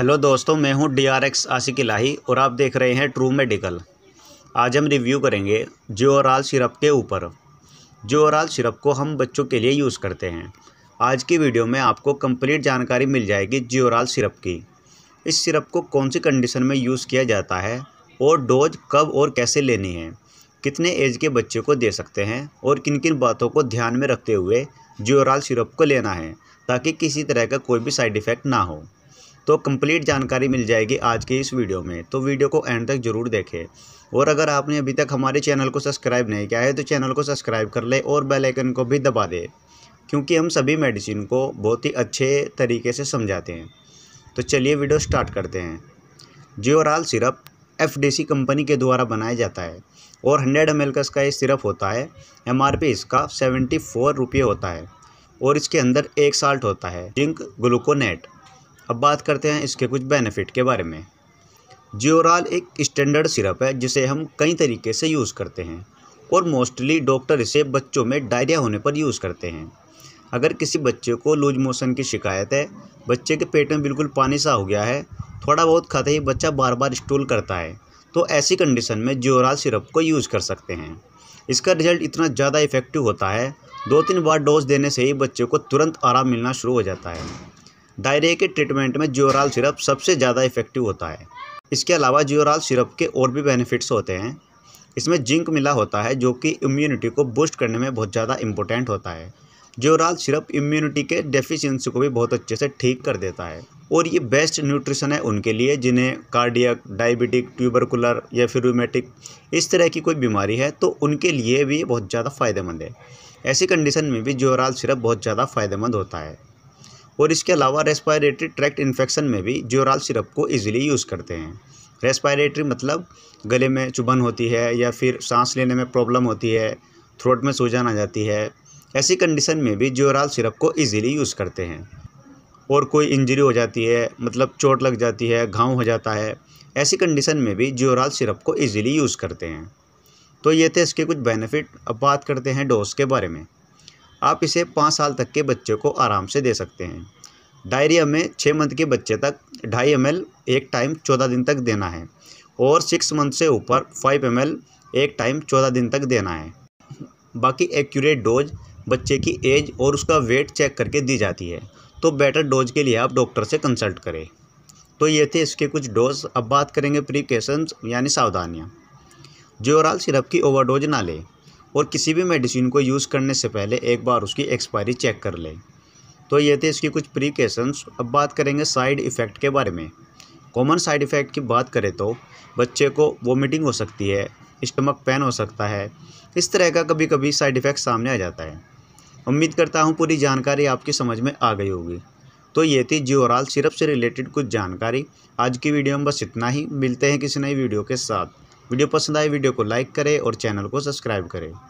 hello दोस्तों मैं हूं D R X Ashiq Ilahi और आप देख रहे हैं ट्रू मेडिकल आज हम रिव्यू करेंगे जियोराल सिरप के ऊपर जियोराल सिरप को हम बच्चों के लिए यूज़ करते हैं आज की वीडियो में आपको कंप्लीट जानकारी मिल जाएगी जियोराल सिरप की इस सिरप को कौन सी कंडीशन में यूज़ किया जाता है और डोज कब और कैसे लेनी है कितने एज के बच्चे को दे सकते हैं और किन किन बातों को ध्यान में रखते हुए जियोराल सिरप को लेना है ताकि किसी तरह का कोई भी साइड इफ़ेक्ट ना हो तो कंप्लीट जानकारी मिल जाएगी आज के इस वीडियो में तो वीडियो को एंड तक जरूर देखें और अगर आपने अभी तक हमारे चैनल को सब्सक्राइब नहीं किया है तो चैनल को सब्सक्राइब कर ले और बेल आइकन को भी दबा दे क्योंकि हम सभी मेडिसिन को बहुत ही अच्छे तरीके से समझाते हैं तो चलिए वीडियो स्टार्ट करते हैं जियोराल सिरप एफ कंपनी के द्वारा बनाया जाता है और हंड्रेड एम का इसका ये सिरप होता है एम इसका सेवेंटी फोर होता है और इसके अंदर एक साल्ट होता है जिंक ग्लूकोनेट अब बात करते हैं इसके कुछ बेनिफिट के बारे में जियोराल एक स्टैंडर्ड सिरप है जिसे हम कई तरीके से यूज़ करते हैं और मोस्टली डॉक्टर इसे बच्चों में डायरिया होने पर यूज़ करते हैं अगर किसी बच्चे को लूज मोशन की शिकायत है बच्चे के पेट में बिल्कुल पानी सा हो गया है थोड़ा बहुत खाते ही बच्चा बार बार स्टूल करता है तो ऐसी कंडीशन में जियोराल सिरप को यूज़ कर सकते हैं इसका रिजल्ट इतना ज़्यादा इफ़ेक्टिव होता है दो तीन बार डोज देने से ही बच्चे को तुरंत आराम मिलना शुरू हो जाता है डायरिया के ट्रीटमेंट में जियोराल सिरप सबसे ज़्यादा इफेक्टिव होता है इसके अलावा जियोराल सिरप के और भी बेनिफिट्स होते हैं इसमें जिंक मिला होता है जो कि इम्यूनिटी को बूस्ट करने में बहुत ज़्यादा इम्पोर्टेंट होता है जियोराल सिरप इम्यूनिटी के डेफिशिएंसी को भी बहुत अच्छे से ठीक कर देता है और ये बेस्ट न्यूट्रिशन है उनके लिए जिन्हें कार्डियक डायबिटिक ट्यूबरकुलर या फिर रूमेटिक इस तरह की कोई बीमारी है तो उनके लिए भी बहुत ज़्यादा फ़ायदेमंद है ऐसी कंडीशन में भी जियोराल सिरप बहुत ज़्यादा फ़ायदेमंद होता है और इसके अलावा रेस्पायरेटरी ट्रैक्ट इन्फेक्शन में भी ज्योराल सिरप को ईजिली यूज़ करते हैं रेस्पायरेटरी मतलब गले में चुभन होती है या फिर सांस लेने में प्रॉब्लम होती है थ्रोट में सूजन आ जाती है ऐसी कंडीशन में भी ज्योराल सिरप को ईजिली यूज़ करते हैं और कोई इंजरी हो जाती है मतलब चोट लग जाती है घाव हो जाता है ऐसी कंडीशन में भी ज्योराल सिरप को ईजिली यूज़ करते हैं तो ये थे इसके कुछ बेनिफिट अब बात करते हैं डोज के बारे में आप इसे पाँच साल तक के बच्चे को आराम से दे सकते हैं डायरिया में छः मंथ के बच्चे तक ढाई एम एक टाइम चौदह दिन तक देना है और सिक्स मंथ से ऊपर फाइव एम एक टाइम चौदह दिन तक देना है बाकी एक्यूरेट डोज बच्चे की एज और उसका वेट चेक करके दी जाती है तो बेटर डोज के लिए आप डॉक्टर से कंसल्ट करें तो ये थे इसके कुछ डोज अब बात करेंगे प्रिकेशंस यानी सावधानियाँ ज्योराल सिरप की ओवरडोज ना लें और किसी भी मेडिसिन को यूज़ करने से पहले एक बार उसकी एक्सपायरी चेक कर लें तो ये थे इसकी कुछ प्रीकेशंस अब बात करेंगे साइड इफ़ेक्ट के बारे में कॉमन साइड इफ़ेक्ट की बात करें तो बच्चे को वोमिटिंग हो सकती है स्टमक पेन हो सकता है इस तरह का कभी कभी साइड इफ़ेक्ट सामने आ जाता है उम्मीद करता हूँ पूरी जानकारी आपकी समझ में आ गई होगी तो ये थी जियोराल सिरप से रिलेटेड कुछ जानकारी आज की वीडियो में बस इतना ही मिलते हैं किसी नई वीडियो के साथ वीडियो पसंद आए वीडियो को लाइक करें और चैनल को सब्सक्राइब करें